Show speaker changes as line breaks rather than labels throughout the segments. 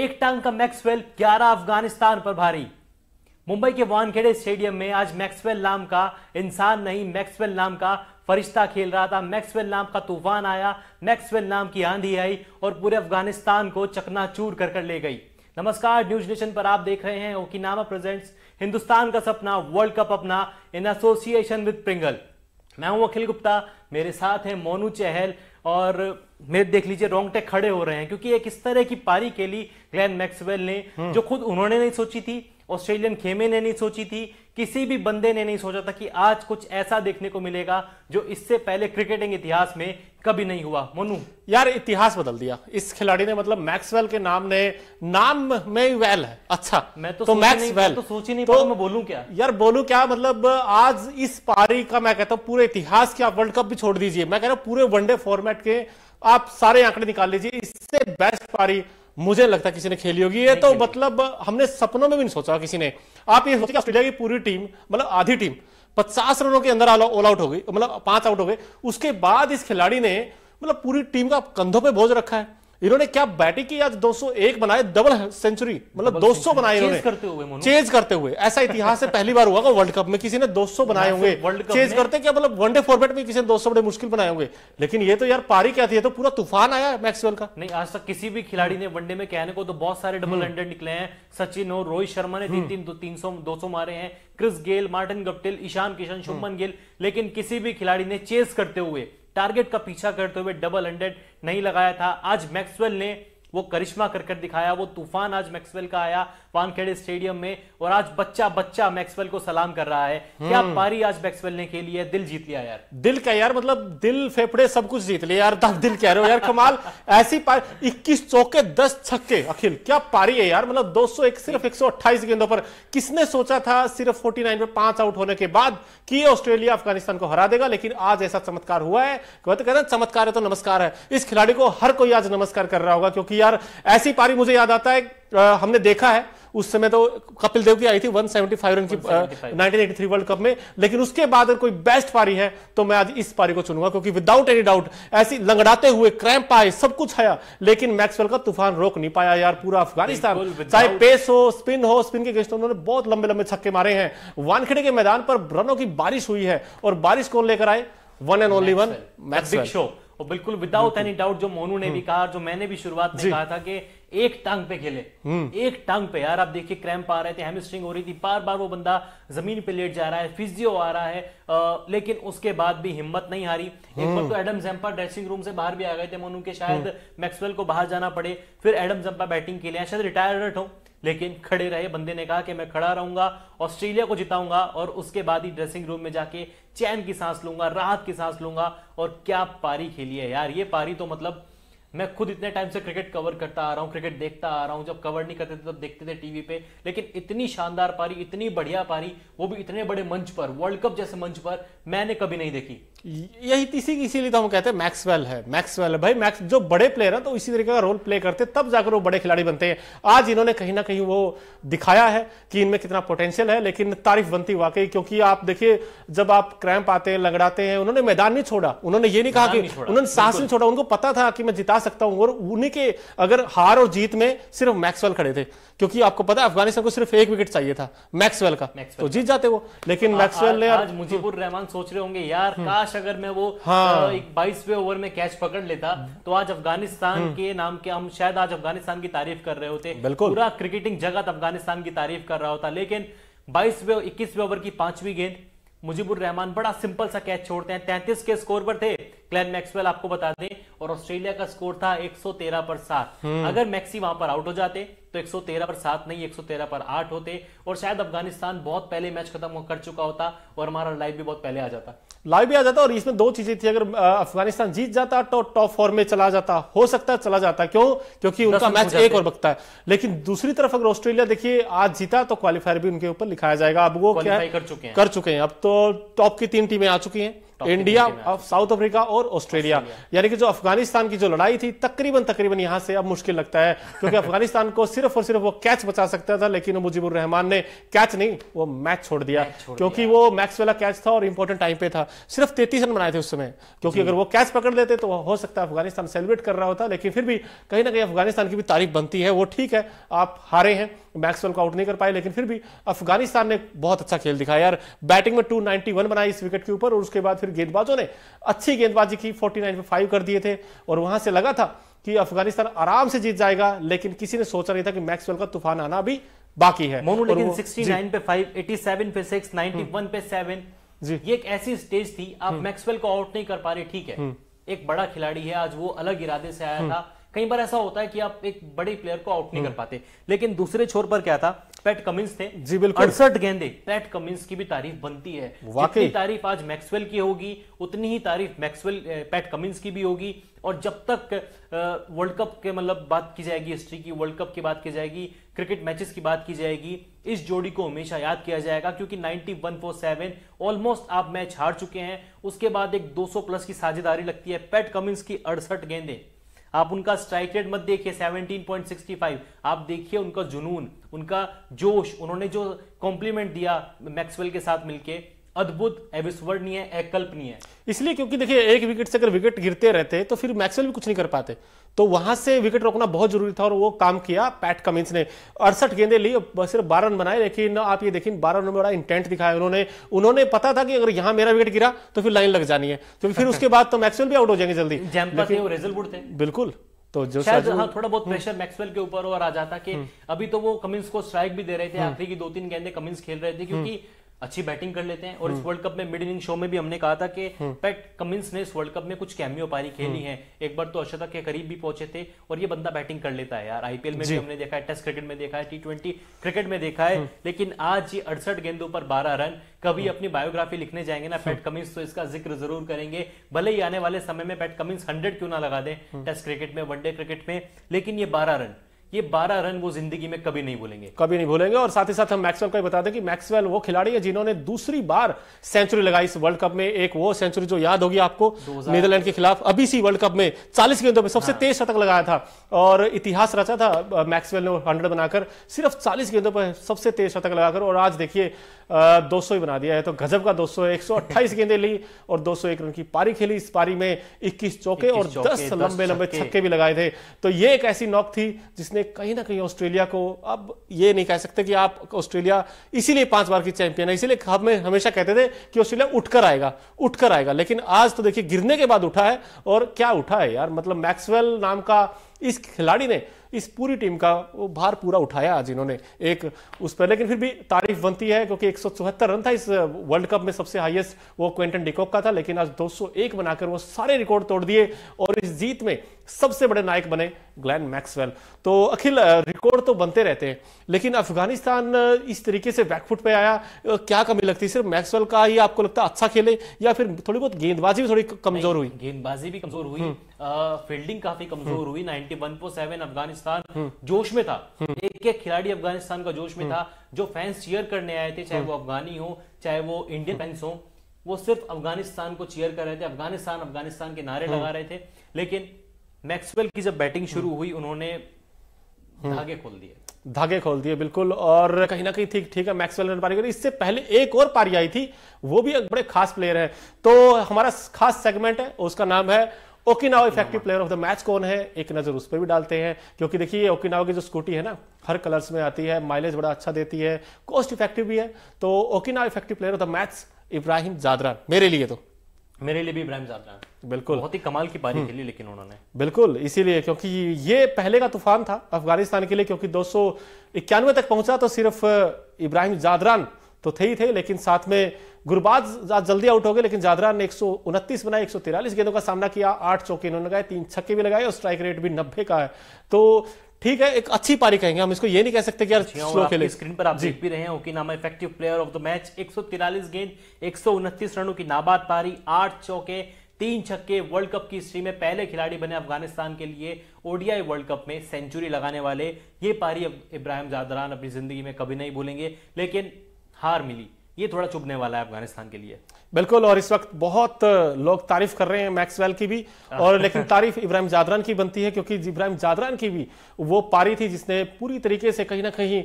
एक टांग का मैक्सवेल 11 अफगानिस्तान पर भारी मुंबई के वानखेड़े स्टेडियम में आज मैक्सवेल नाम का इंसान नहीं मैक्सवेल नाम का फरिश्ता खेल रहा था मैक्सवेल नाम का तूफान आया मैक्सवेल नाम की आंधी आई और पूरे अफगानिस्तान को चकनाचूर कर कर ले गई नमस्कार न्यूज नेशन पर आप देख रहे हैं ओकिनामा प्रेजेंट्स हिंदुस्तान का सपना वर्ल्ड कप अपना इन एसोसिएशन विद प्रिंगल मैं हूं अखिल गुप्ता मेरे साथ हैं मोनू चहल और मेरे देख लीजिए रोंगटे खड़े हो रहे हैं क्योंकि एक इस तरह की पारी खेली ग्लैन मैक्सवेल ने हम्म। जो खुद उन्होंने नहीं सोची थी ऑस्ट्रेलियन खेमे ने नहीं सोची थी किसी भी बंदे ने नहीं सोचा था कि आज कुछ ऐसा देखने को मिलेगा जो इससे पहले क्रिकेटिंग इतिहास में कभी नहीं हुआ मोनू यार इतिहास बदल दिया इस खिलाड़ी ने मतलब मैक्सवेल के नाम
ने नाम में वेल है अच्छा मैं तो, तो मैक्स वेल तो सोच ही नहीं तो, मैं बोलूं क्या तो यार बोलूं क्या मतलब आज इस पारी का मैं कहता हूं पूरे इतिहास की आप वर्ल्ड कप भी छोड़ दीजिए मैं कह रहा हूं पूरे वनडे फॉर्मेट के आप सारे आंकड़े निकाल लीजिए इससे बेस्ट पारी मुझे लगता है किसी ने खेली होगी ये तो मतलब हमने सपनों में भी नहीं सोचा किसी ने आप ये सोचिए ऑस्ट्रेलिया की पूरी टीम मतलब आधी टीम पचास रनों के अंदर ऑल आउट हो गई मतलब पांच आउट हो गए उसके बाद इस खिलाड़ी ने मतलब पूरी टीम का कंधों पर बोझ रखा है इन्होंने क्या बैटिंग की आज 201 बनाए डबल सेंचुरी मतलब 200 बनाए इन्होंने करते हुए चेज करते हुए ऐसा इतिहास से पहली बार हुआ वर्ल्ड कप में किसी ने 200 बनाए होंगे चेज करते क्या मतलब वनडे फॉर्मेट में किसी ने 200 बड़े मुश्किल बनाए होंगे लेकिन ये तो
यार पारी क्या थी ये तो पूरा तूफान आया मैक्सवेल का नहीं आज तक किसी भी खिलाड़ी ने वनडे में कहने को तो बहुत सारे डबल हंड्रेड हम्म। निकले हैं सचिन हो रोहित शर्मा ने तीन हम्म। तीन तीन सौ दो सौ मारे हैं Chris Gayle Martin Guptill Ishan Kishan Shubman Gill लेकिन किसी भी खिलाड़ी ने चेस करते हुए टारगेट का पीछा करते हुए डबल हंड्रेड नहीं लगाया था आज मैक्सवेल ने वो करिश्मा क्रिकेट दिखाया वो तूफान आज मैक्सवेल का आया वानखेड़े स्टेडियम में और आज बच्चा बच्चा मैक्सवेल को सलाम कर रहा है क्या हम्म। पारी आज मैक्सवेल ने खेली है दिल जीत लिया यार
दिल का यार मतलब दिल फेफड़े सब कुछ जीत लिया यार दिल कह रहे हो यार कमाल ऐसी पारी इक्कीस चौके दस छक्के अखिल क्या पारी है यार मतलब दो सिर्फ एक गेंदों पर किसने सोचा था सिर्फ फोर्टी नाइन पांच आउट होने के बाद कि ऑस्ट्रेलिया अफगानिस्तान को हरा देगा लेकिन आज ऐसा चमत्कार हुआ है कहते चमत्कार है तो नमस्कार है इस खिलाड़ी को हर कोई आज नमस्कार कर रहा होगा क्योंकि यार ऐसी पारी मुझे याद आता है आ, हमने देखा है उस समय तो कपिल देव की आई थी 175 रन की 1983 वर्ल्ड कप में लेकिन उसके बाद अगर कोई बेस्ट पारी है तो मैं आज इस पारी को चुनूंगा क्योंकि विदाउट एनी डाउट ऐसी लंगड़ाते हुए क्रैम्प आए सब कुछ आया लेकिन मैक्सवेल का तूफान रोक नहीं पाया यार पूरा अफगानिस्तान चाहे पेस हो स्पिन हो स्पिन के गेस्ट उन्होंने बहुत लंबे लंबे छक्के मारे हैं वानखेड़े के मैदान पर रनों की बारिश हुई है और बारिश कौन लेकर आए वन एंड ओनली वन मैक्सिक शो
और बिल्कुल विदाउट एनी डाउट जो मोनू ने भी हम्म। कहा जो मैंने भी शुरुआत में कहा था कि एक टांग पे खेले हम्म। एक टांग पे यार आप देखिए क्रैम्प आ रहे थे हेमस्ट्रिंग हो रही थी बार बार वो बंदा जमीन पे लेट जा रहा है फिजियो आ रहा है आ, लेकिन उसके बाद भी हिम्मत नहीं हारी एक बार तो एडम जम्पा ड्रेसिंग रूम से बाहर भी आ गए थे मोनू के शायद मैक्सवेल हम्म। को बाहर जाना पड़े फिर एडम जम्पा बैटिंग के लिए शायद रिटायर्ड हो लेकिन खड़े रहे बंदे ने कहा कि मैं खड़ा रहूंगा ऑस्ट्रेलिया को जिताऊंगा और उसके बाद ही ड्रेसिंग रूम में जाके चैन की सांस लूंगा राहत की सांस लूंगा और क्या पारी खेली है यार ये पारी तो मतलब मैं खुद इतने टाइम से क्रिकेट कवर करता आ रहा हूं क्रिकेट देखता आ रहा हूं जब कवर नहीं करते थे तब देखते थे टीवी पे लेकिन इतनी शानदार पारी इतनी बढ़िया पारी वो भी इतने बड़े मंच पर वर्ल्ड कप जैसे मंच पर मैंने कभी नहीं देखी
यही इसी इसीलिए तो हम कहते हैं मैक्सवेल है मैक्सवेल है भाई मैक्स जो बड़े प्लेयर है तो इसी तरीके का रोल प्ले करते तब जाकर वो बड़े खिलाड़ी बनते हैं आज इन्होंने कहीं ना कहीं वो दिखाया है कि इनमें कितना पोटेंशियल है लेकिन तारीफ बनती वाकई क्योंकि आप देखिए जब आप क्रैम्प आते हैं लगड़ाते हैं उन्होंने मैदान नहीं छोड़ा उन्होंने ये नहीं कहा कि उन्होंने साहस नहीं छोड़ा उनको पता था कि मैं जिता सकता हूं और उन्हीं के अगर हार और जीत में सिर्फ मैक्सवेल खड़े थे क्योंकि आपको पता है अफगानिस्तान को सिर्फ एक विकेट चाहिए था मैक्सवेल का तो जीत जाते वो लेकिन मैक्सवेल ने
मुजीबुर रहमान सोच रहे होंगे यार हम्म। काश काश अगर मैं वो हाँ। एक बाईसवे ओवर में कैच पकड़ लेता तो आज अफगानिस्तान हम्म। के नाम के हम शायद आज अफगानिस्तान की तारीफ कर रहे होते पूरा क्रिकेटिंग जगत अफगानिस्तान की तारीफ कर रहा होता लेकिन बाईसवे इक्कीसवे ओवर की पांचवी गेंद मुजीबुर रहमान बड़ा सिंपल सा कैच छोड़ते हैं तैंतीस के स्कोर पर थे क्लैन मैक्सवेल आपको बता दें और ऑस्ट्रेलिया का स्कोर था 113 पर सात हम्म। अगर मैक्सी वहां पर आउट हो जाते तो 113 पर सात नहीं 113 पर आठ होते और शायद अफगानिस्तान बहुत पहले मैच खत्म कर चुका होता और हमारा लाइव भी बहुत पहले आ जाता
लाइव भी आ जाता और इसमें दो चीजें थी अगर अफगानिस्तान जीत जाता तो टॉप फोर में चला जाता हो सकता है चला जाता क्यों क्योंकि उनका मैच एक और बकता है लेकिन दूसरी तरफ अगर ऑस्ट्रेलिया देखिए आज जीता तो क्वालिफायर भी उनके ऊपर लिखाया जाएगा अब वो क्या कर चुके हैं कर चुके हैं अब तो टॉप की तीन टीमें आ चुकी हैं इंडिया साउथ अफ्रीका और ऑस्ट्रेलिया यानी कि जो अफगानिस्तान की जो लड़ाई थी तकरीबन तकरीबन यहां से अब मुश्किल लगता है क्योंकि अफगानिस्तान को सिर्फ और सिर्फ वो कैच बचा सकता था लेकिन मुजीबुर रहमान ने कैच नहीं वो मैच छोड़ दिया क्योंकि वो मैक्स वाला कैच था और इंपॉर्टेंट टाइम पे था सिर्फ तैतीस रन बनाए थे उस समय क्योंकि अगर वो कैच पकड़ लेते तो हो सकता है अफगानिस्तान सेलिब्रेट कर रहा होता लेकिन फिर भी कहीं ना कहीं अफगानिस्तान की भी तारीफ बनती है वो ठीक है आप हारे हैं मैक्सवेल को आउट नहीं कर पाए लेकिन फिर भी अफगानिस्तान ने बहुत अच्छा खेल दिखाया यार बैटिंग में 291 बनाई इस विकेट के ऊपर और उसके बाद फिर गेंदबाजों ने अच्छी गेंदबाजी की 49 पे फाइव कर दिए थे और वहां से लगा था कि अफगानिस्तान आराम से जीत जाएगा लेकिन किसी ने सोचा नहीं था कि मैक्सवेल का तूफान आना भी बाकी है मोनू लेकिन 69
पे 5 87 पे 6 91 पे 7 जी ये एक ऐसी स्टेज थी आप हम्म। मैक्सवेल को आउट नहीं कर पा रहे ठीक है हम्म। एक बड़ा खिलाड़ी है आज वो अलग इरादे से आया हम्म। था कई बार ऐसा होता है कि आप एक बड़े प्लेयर को आउट नहीं कर हम्म। पाते लेकिन दूसरे छोर पर क्या था पैट कमिंस थे जी बिल्कुल अड़सठ गेंदे पैट कमिंस की भी तारीफ बनती है जितनी तारीफ आज मैक्सवेल की होगी उतनी ही तारीफ मैक्सवेल पैट कमिंस की भी होगी और जब तक वर्ल्ड कप के मतलब बात की जाएगी हिस्ट्री की वर्ल्ड कप की बात की जाएगी क्रिकेट मैचेस की बात की जाएगी इस जोड़ी को हमेशा याद किया जाएगा क्योंकि सेवन ऑलमोस्ट आप मैच हार चुके हैं उसके बाद एक 200 प्लस की साझेदारी लगती है पैट कमिंस की अड़सठ गेंदें आप उनका स्ट्राइक रेट मत देखिए 17.65 आप देखिए उनका जुनून उनका जोश उन्होंने जो कॉम्प्लीमेंट दिया मैक्सवेल के साथ मिलके अद्भुत अविस्मरणीय अकल्पनीय
इसलिए क्योंकि देखिए एक विकेट से अगर विकेट गिरते रहते तो फिर मैक्सवेल भी कुछ नहीं कर पाते तो वहां से विकेट रोकना बहुत जरूरी था और वो काम किया पैट कमिंस ने अड़सठ गेंदे ली सिर्फ बारह रन बनाए लेकिन आप ये देखिए बारह रन में बड़ा इंटेंट दिखाया उन्होंने उन्होंने पता था कि अगर यहाँ मेरा विकेट गिरा तो फिर लाइन लग जानी है तो फिर उसके बाद तो मैक्सवेल भी आउट हो जाएंगे जल्दी थे बिल्कुल तो जो शायद हाँ
थोड़ा बहुत प्रेशर हम्म। मैक्सवेल के ऊपर और आ जाता कि हम्म। अभी तो वो कमिंस को स्ट्राइक भी दे रहे थे हम्म। आखिरी की दो तीन गेंदे कमिंस खेल रहे थे क्योंकि अच्छी बैटिंग कर लेते हैं और इस वर्ल्ड हम्म। कप में मिड इनिंग शो में भी हमने कहा था कि पैट हम्म। कमिंस ने इस वर्ल्ड कप में कुछ कैमियो पारी खेली हम्म। है एक बार तो अशतक के करीब भी पहुंचे थे और ये बंदा बैटिंग कर लेता है यार आईपीएल में भी हमने देखा है टेस्ट क्रिकेट में देखा है टी क्रिकेट में देखा है लेकिन आज ये अड़सठ गेंदों पर बारह रन कभी अपनी बायोग्राफी लिखने जाएंगे ना पैट कमिंस तो इसका जिक्र जरूर करेंगे भले ही आने वाले समय में पैट कमिंस हंड्रेड क्यों ना लगा दें टेस्ट क्रिकेट में वनडे क्रिकेट में लेकिन ये बारह रन ये 12 रन वो जिंदगी में कभी नहीं भूलेंगे
कभी नहीं भूलेंगे और साथ ही साथ हम मैक्सवेल को बता दें कि मैक्सवेल वो खिलाड़ी है जिन्होंने दूसरी बार सेंचुरी लगाई इस वर्ल्ड कप में एक वो सेंचुरी जो याद होगी आपको नीदरलैंड के खिलाफ अभी सी वर्ल्ड कप में चालीस गेंदों में सबसे हाँ। तेज शतक लगाया था और इतिहास रचा था मैक्सवेल ने हंड्रेड बनाकर सिर्फ चालीस गेंदों पर सबसे तेज शतक लगाकर और आज देखिए दो ही बना दिया है तो गजब का दो सौ गेंदे ली और दो रन की पारी खेली इस पारी में इक्कीस चौके और दस लंबे लंबे छक्के भी लगाए थे तो ये एक ऐसी नौक थी जिसने ने कहीं ना कहीं ऑस्ट्रेलिया को अब ये नहीं कह सकते कि आप ऑस्ट्रेलिया इसीलिए पांच बार की चैंपियन है इसीलिए हमें हमेशा कहते थे कि ऑस्ट्रेलिया उठकर आएगा उठकर आएगा लेकिन आज तो देखिए गिरने के बाद उठा है और क्या उठा है यार मतलब मैक्सवेल नाम का इस खिलाड़ी ने इस पूरी टीम का वो भार पूरा उठाया आज इन्होंने एक उस पर लेकिन फिर भी तारीफ बनती है क्योंकि एक रन था इस वर्ल्ड कप में सबसे हाईएस्ट वो क्वेंटन डिकॉक का था लेकिन आज 201 बनाकर वो सारे रिकॉर्ड तोड़ दिए और इस जीत में सबसे बड़े नायक बने ग्लैन मैक्सवेल तो अखिल रिकॉर्ड तो बनते रहते हैं लेकिन अफगानिस्तान इस तरीके से बैकफुट पे आया क्या कमी लगती सिर्फ मैक्सवेल का ही आपको लगता अच्छा खेले या फिर थोड़ी बहुत गेंदबाजी भी थोड़ी कमजोर हुई
गेंदबाजी भी कमजोर हुई हम्म। फील्डिंग काफी कमजोर हम्म। हुई 91.7 अफगानिस्तान हम्म। जोश में था हम्म। एक एक खिलाड़ी अफगानिस्तान का जोश में हम्म। था जो फैंस चीयर करने आए थे चाहे वो अफगानी हो चाहे वो इंडियन फैंस हो वो सिर्फ अफगानिस्तान को चीयर कर रहे थे अफगानिस्तान अफगानिस्तान के नारे लगा रहे थे लेकिन मैक्सवेल की जब बैटिंग शुरू हुई उन्होंने धागे खोल दिए धागे खोल
दिए बिल्कुल और कहीं ना कहीं ठीक ठीक है मैक्सवेल रन पारी इससे
पहले एक और पारी
आई थी वो भी एक बड़े खास प्लेयर है तो हमारा खास सेगमेंट है उसका नाम है Okinawa effective player of the match कौन है एक नजर उस पर भी डालते हैं क्योंकि देखिए ओकिनाव की जो स्कूटी है ना हर कलर्स में आती है माइलेज बड़ा अच्छा देती है कॉस्ट इफेक्टिव भी है तो Okinawa effective player of the match Ibrahim Zadran मेरे लिए तो मेरे लिए भी इब्राहिम जादरान बिल्कुल बहुत ही कमाल की पारी हम्म। खेली लेकिन उन्होंने बिल्कुल इसीलिए क्योंकि ये पहले का तूफान था अफगानिस्तान के लिए क्योंकि दो तक पहुंचा तो सिर्फ इब्राहिम जादरान तो थे ही थे लेकिन साथ में गुरबाज आज जल्दी आउट हो गए लेकिन जादरा ने एक बनाए एक गेंदों का सामना किया आठ चौके इन्होंने लगाए तीन छक्के भी लगाए और स्ट्राइक रेट भी नब्बे का है तो ठीक है एक अच्छी पारी कहेंगे हम इसको ये नहीं कह सकते कि यार स्लो अच्छा, खेले स्क्रीन पर आप देख भी
रहे हैं Okinawa effective player of the match एक गेंद एक रनों की नाबाद पारी आठ चौके तीन छक्के वर्ल्ड कप की हिस्ट्री में पहले खिलाड़ी बने अफगानिस्तान के लिए ओडीआई वर्ल्ड कप में सेंचुरी लगाने वाले ये पारी अब इब्राहिम जादरान अपनी जिंदगी में कभी नहीं भूलेंगे लेकिन हार मिली ये थोड़ा चुभने वाला है अफगानिस्तान के लिए
बिल्कुल और इस वक्त बहुत लोग तारीफ कर रहे हैं मैक्सवेल की भी हाँ। और लेकिन तारीफ इब्राहिम जादरान की बनती है क्योंकि इब्राहिम जादरान की भी वो पारी थी जिसने पूरी तरीके से कहीं ना कहीं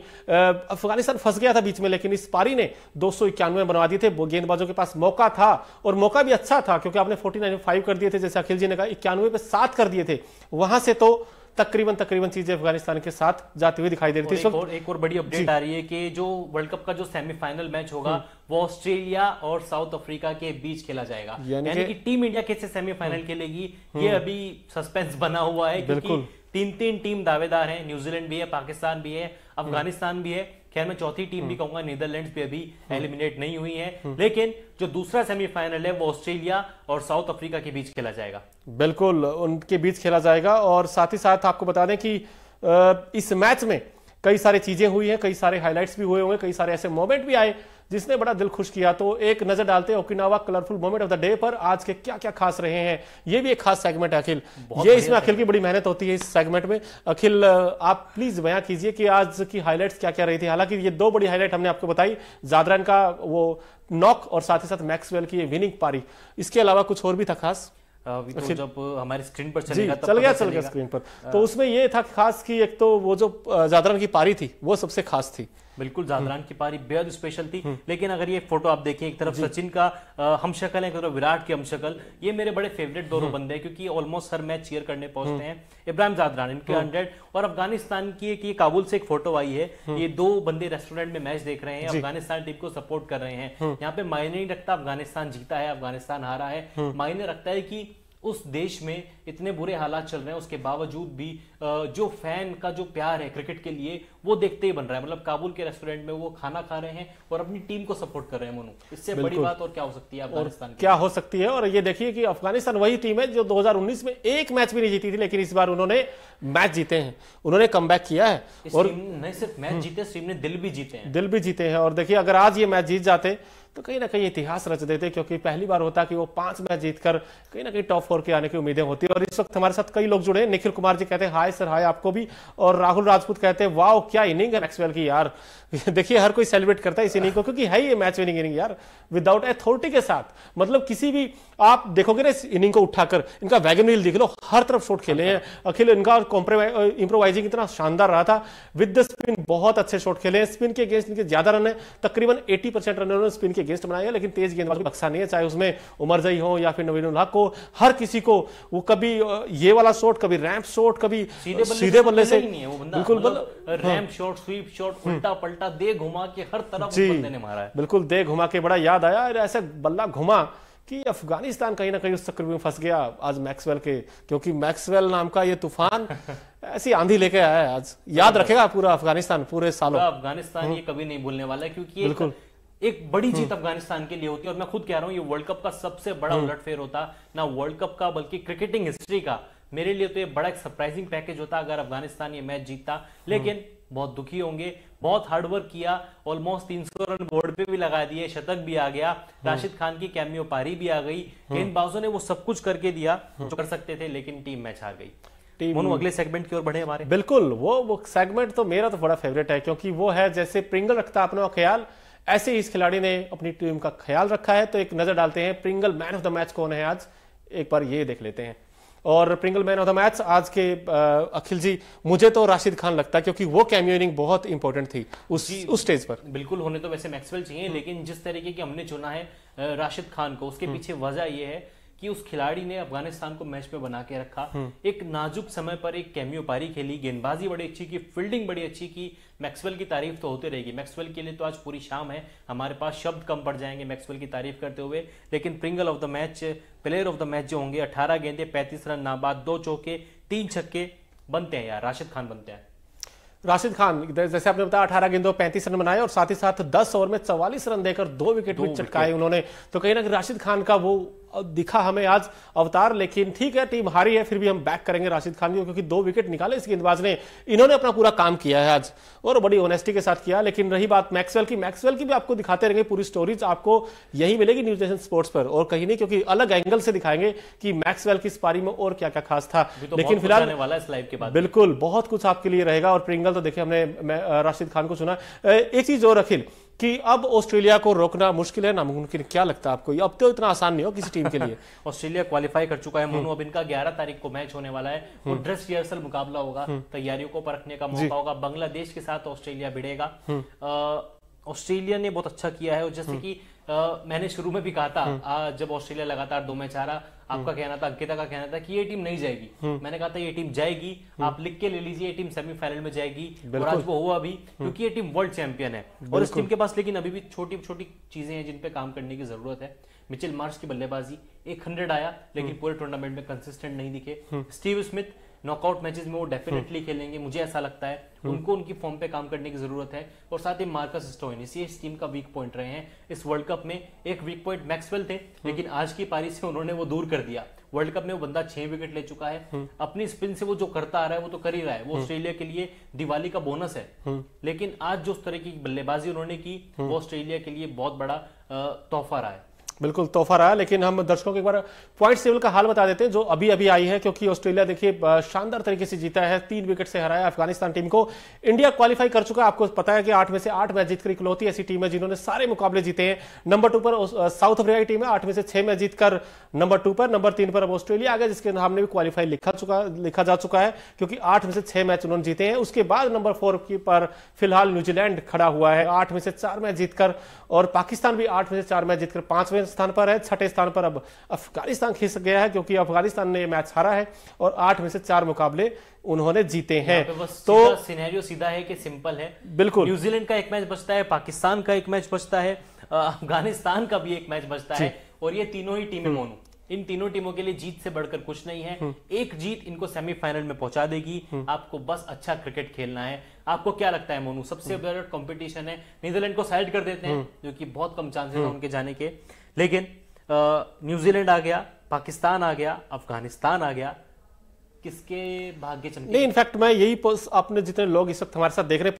अफगानिस्तान फंस गया था बीच में लेकिन इस पारी ने दो बनवा दिए थे गेंदबाजों के पास मौका था और मौका भी अच्छा था क्योंकि आपने फोर्टी नाइन फाइव कर दिए थे जैसे अखिल जी ने कहा इक्यानवे पे सात कर दिए थे वहां से तो तकरीबन तकरीबन चीजें अफगानिस्तान के साथ जाती हुई दिखाई दे रही थी और एक, और एक और बड़ी अपडेट आ
रही है कि जो वर्ल्ड कप का जो सेमीफाइनल मैच होगा हम्म। वो ऑस्ट्रेलिया और साउथ अफ्रीका के बीच खेला जाएगा यानी कि टीम इंडिया कैसे सेमीफाइनल हम्म। खेलेगी हम्म। ये अभी सस्पेंस बना हुआ है क्योंकि तीन तीन टीम दावेदार है न्यूजीलैंड भी है पाकिस्तान भी है अफगानिस्तान भी है खैर मैं चौथी टीम भी हम्म। कहूंगा नीदरलैंड भी अभी हम्म। एलिमिनेट नहीं हुई है हम्म। लेकिन जो दूसरा सेमीफाइनल है वो ऑस्ट्रेलिया और साउथ अफ्रीका के बीच खेला जाएगा
बिल्कुल उनके बीच खेला जाएगा और साथ ही साथ आपको बता दें कि इस मैच में कई सारी चीजें हुई हैं कई सारे हाईलाइट्स भी हुए होंगे कई सारे ऐसे मोमेंट भी आए जिसने बड़ा दिल खुश किया तो एक नजर डालते हैं Okinawa colourful moment of the day पर आज के क्या क्या खास रहे हैं ये भी एक खास सेगमेंट है अखिल ये इसमें अखिल की बड़ी मेहनत होती है इस सेगमेंट में अखिल आप प्लीज बयां कीजिए कि आज की हाईलाइट क्या क्या रही थी हालांकि ये दो बड़ी हाईलाइट हमने आपको बताई जादरान का वो नॉक और साथ ही साथ मैक्सवेल की विनिंग पारी इसके अलावा कुछ और भी था खास तो जब हमारे स्क्रीन पर चलेगा चल गया चल गया स्क्रीन पर हाँ। तो उसमें ये था खास कि एक तो वो जो जादरान
की पारी थी वो सबसे खास थी बिल्कुल की पारी बेहद स्पेशल थी हम्म। लेकिन अगर ये फोटो आप देखें एक तरफ सचिन का हम शक्ल है एक तरफ विराट की हम शक्ल ये मेरे बड़े फेवरेट दोनों हम्म। बंदे हैं क्योंकि ऑलमोस्ट हर मैच चीयर करने पहुंचते हम्म। हैं इब्राहिम जादरान इनके हंड्रेड और अफगानिस्तान की एक ये काबुल से एक फोटो आई है ये दो बंदे रेस्टोरेंट में मैच देख रहे हैं अफगानिस्तान टीम को सपोर्ट कर रहे हैं यहाँ पे मायने नहीं रखता अफगानिस्तान जीता है अफगानिस्तान हारा है मायने रखता है की उस देश में इतने बुरे हालात चल रहे हैं उसके बावजूद भी जो फैन का जो प्यार है क्रिकेट के लिए वो देखते ही बन रहा है मतलब काबुल के रेस्टोरेंट में वो खाना खा रहे हैं और अपनी टीम को सपोर्ट कर रहे हैं मोनू इससे बड़ी बात और क्या हो सकती है अफगानिस्तान क्या हो
सकती है और ये देखिए कि अफगानिस्तान वही टीम है जो दो में एक मैच भी नहीं जीती थी लेकिन इस बार उन्होंने मैच जीते हैं उन्होंने कम किया है और
नहीं सिर्फ मैच हम्म। जीते टीम ने दिल भी जीते हैं
दिल भी जीते हैं और देखिए अगर आज ये मैच जीत जाते तो कहीं ना कहीं इतिहास रच देते क्योंकि पहली बार होता कि वो पांच मैच जीतकर कहीं ना कहीं टॉप फोर के आने की उम्मीदें होती और इस वक्त हमारे साथ कई लोग जुड़े निखिल कुमार जी कहते हैं हाय सर हाय आपको भी और राहुल राजपूत कहते हैं वाह क्या इनिंग है मैक्सवेल की यार देखिए हर कोई सेलिब्रेट करता है इस इनिंग को क्योंकि है ये मैच विनिंग इनिंग यार विदाउट अथॉरिटी के साथ मतलब किसी भी आप देखोगे ना इस इनिंग को उठाकर इनका वैगन व्हील देख लो हर तरफ शॉट खेले हैं अखिल इनका इंप्रोवाइजिंग इतना शानदार रहा था विद द स्पिन बहुत अच्छे शॉट खेले हैं स्पिन के अगेंस्ट इनके ज्यादा रन है तकरीबन एटी परसेंट रन स्पिन के गेस्ट तो बनाया लेकिन तेज गेंदबाज बक्सा नहीं है चाहे उसमें उमर जई हो या फिर नवीन हक हो हर किसी को वो कभी ये वाला शॉट कभी रैम्प शॉट कभी सीधे बल्ले से बिल्कुल
रैम्प शॉट स्वीप शॉट उल्टा पलटा दे घुमा के हर तरफ बंदे ने मारा
है बिल्कुल दे घुमा के बड़ा याद आया और ऐसे बल्ला घुमा कि अफगानिस्तान कहीं ना कहीं उस चक्र में फंस गया आज मैक्सवेल के क्योंकि मैक्सवेल नाम का ये तूफान ऐसी आंधी लेके आया है आज याद रखेगा पूरा अफगानिस्तान पूरे सालों अफगानिस्तान ये हम्म।
कभी नहीं भूलने वाला है क्योंकि बिल्कुल एक बड़ी जीत हम्म। अफगानिस्तान के लिए होती है और मैं खुद कह रहा हूं ये वर्ल्ड कप का सबसे बड़ा हम्म। उलटफेर होता ना वर्ल्ड कप का बल्कि क्रिकेटिंग हिस्ट्री का मेरे लिए तो ये बड़ा एक सरप्राइजिंग पैकेज होता अगर अफगानिस्तान ये मैच जीतता लेकिन हम्म। बहुत दुखी होंगे बहुत हार्डवर्क किया ऑलमोस्ट तीन सौ रन बोर्ड पे भी लगा दिए शतक भी आ गया राशिद खान की कैमियो पारी भी आ गई गेंदबाजों ने वो सब कुछ करके दिया जो कर सकते थे लेकिन टीम मैच हार गई
अगले सेगमेंट की ओर बढ़े हमारे बिल्कुल वो वो सेगमेंट तो मेरा तो बड़ा फेवरेट है क्योंकि वो है जैसे प्रिंगल रखता अपना ख्याल ऐसे ही इस खिलाड़ी ने अपनी टीम का ख्याल रखा है तो एक नज़र डालते हैं Pringles man of the match कौन है आज एक बार ये देख लेते हैं और Pringles man of the match आज के अखिल जी मुझे तो राशिद खान लगता है क्योंकि वो कैमियो इनिंग बहुत इंपॉर्टेंट थी उस उस स्टेज पर बिल्कुल
होने तो वैसे मैक्सवेल चाहिए हम्म। लेकिन जिस तरीके की हमने चुना है राशिद खान को उसके हम्म। पीछे वजह यह है कि उस खिलाड़ी ने अफगानिस्तान को मैच में बना के रखा हम्म। एक नाजुक समय पर एक कैमियो पारी खेली गेंदबाजी बड़ी अच्छी की फील्डिंग बड़ी अच्छी की मैक्सवेल की तारीफ तो होती रहेगी मैक्सवेल के लिए तो आज पूरी शाम है हमारे पास शब्द कम पड़ जाएंगे मैक्सवेल की तारीफ करते हुए लेकिन Pringles of the match player of the match जो होंगे अठारह गेंदे पैंतीस रन नाबाद दो चौके तीन छक्के बनते हैं यार राशिद खान बनते हैं राशिद
खान जैसे आपने बताया अठारह गेंदों पैंतीस रन बनाए और साथ ही साथ दस ओवर में चवालीस रन देकर दो विकेट भी चटकाए उन्होंने तो कहीं ना कहीं राशिद खान का वो दिखा हमें आज अवतार लेकिन ठीक है टीम हारी है फिर भी हम बैक करेंगे राशिद खान को क्योंकि दो विकेट निकाले इस गेंदबाज ने इन्होंने अपना पूरा काम किया है आज और बड़ी ऑनेस्टी के साथ किया लेकिन रही बात मैक्सवेल की मैक्सवेल की भी आपको दिखाते रहेंगे पूरी स्टोरीज आपको यही मिलेगी न्यूज एशन स्पोर्ट्स पर और कहीं नहीं क्योंकि अलग एंगल से दिखाएंगे कि मैक्सवेल की पारी में और क्या क्या खास था तो लेकिन फिलहाल बिल्कुल बहुत कुछ आपके लिए रहेगा और प्रिंगल तो देखिए हमने राशिद खान को सुना एक चीज और अखिल कि अब ऑस्ट्रेलिया को रोकना मुश्किल है नामुमकिन क्या लगता है आपको अब तो इतना आसान नहीं
हो किसी टीम के लिए ऑस्ट्रेलिया क्वालिफाई कर चुका है हम्म। मोनू अब इनका ग्यारह तारीख को मैच होने वाला है वो ड्रेस हम्म। रिहर्सल मुकाबला होगा हम्म। तैयारियों को परखने का मौका होगा बांग्लादेश के साथ ऑस्ट्रेलिया भिड़ेगा ऑस्ट्रेलिया ने बहुत अच्छा किया है और जैसे कि मैंने शुरू में भी कहा था जब ऑस्ट्रेलिया लगातार दो मैच आ रहा आपका हम्म। कहना था अंकिता का कहना था कि ये टीम नहीं जाएगी हम्म। मैंने कहा था ये टीम जाएगी हम्म। आप लिख के ले लीजिए ये टीम सेमीफाइनल में जाएगी और आज वो हुआ अभी क्योंकि ये टीम वर्ल्ड चैंपियन है और इस टीम के पास लेकिन अभी भी छोटी छोटी चीजें हैं जिन पे काम करने की जरूरत है मिचिल मार्च की बल्लेबाजी एक हंड्रेड आया लेकिन पूरे टूर्नामेंट में कंसिस्टेंट नहीं दिखे स्टीव स्मिथ नॉकआउट मैचेस में वो डेफिनेटली hmm. खेलेंगे मुझे ऐसा लगता है hmm. उनको उनकी फॉर्म पे काम करने की जरूरत है और साथ ही मार्कस स्टोइनिस ये इस टीम का वीक पॉइंट रहे हैं इस वर्ल्ड कप में एक वीक पॉइंट मैक्सवेल थे hmm. लेकिन आज की पारी से उन्होंने वो दूर कर दिया वर्ल्ड कप में वो बंदा छह विकेट ले चुका है अपनी स्पिन से वो जो करता आ रहा है वो तो कर ही रहा है वो ऑस्ट्रेलिया के लिए दिवाली का बोनस है लेकिन आज जो उस तरह की बल्लेबाजी उन्होंने की वो ऑस्ट्रेलिया के लिए बहुत बड़ा तोहफा रहा है
बिल्कुल तोहफा रहा लेकिन हम दर्शकों को एक बार पॉइंट टेबल का हाल बता देते हैं जो अभी अभी आई है क्योंकि ऑस्ट्रेलिया देखिए शानदार तरीके से जीता है तीन विकेट से हराया अफगानिस्तान टीम को इंडिया क्वालिफाई कर चुका है आपको पता है कि आठ में से आठ मैच जीतकर इकलौती ऐसी टीम है जिन्होंने सारे मुकाबले जीते हैं नंबर टू पर साउथ अफ्रीका की टीम है आठ में से छह मैच जीतकर नंबर टू पर नंबर तीन पर अब ऑस्ट्रेलिया आ गया जिसके हमने भी क्वालिफाई लिखा चुका लिखा जा चुका है क्योंकि आठ में से छह मैच उन्होंने जीते हैं उसके बाद नंबर फोर की पर फिलहाल न्यूजीलैंड खड़ा हुआ है आठ में से चार मैच जीतकर और पाकिस्तान भी आठ में से चार मैच जीतकर पांचवें स्थान पर है छठे स्थान पर अब अफगानिस्तान खिसक गया है क्योंकि अफगानिस्तान ने मैच हारा है और आठ में से चार मुकाबले उन्होंने जीते हैं तो
सीनेरियो सीधा है कि सिंपल है बिल्कुल न्यूजीलैंड का एक मैच बचता है पाकिस्तान का एक मैच बचता है अफगानिस्तान का भी एक मैच बचता है और ये तीनों ही टीमें हम्म। मोनू इन तीनों टीमों के लिए जीत से बढ़कर कुछ नहीं है हम्म। एक जीत इनको सेमीफाइनल में पहुंचा देगी हम्म। आपको बस अच्छा क्रिकेट खेलना है आपको क्या लगता है मोनू सबसे बेटर कंपटीशन है नीदरलैंड को साइड कर देते हैं जो कि बहुत कम चांसेस है उनके जाने के लेकिन न्यूजीलैंड आ गया पाकिस्तान आ गया अफगानिस्तान आ गया किसके भाग्य चमके नहीं इनफैक्ट मैं यही आपने जितने लोग इस वक्त हमारे साथ देख
रहे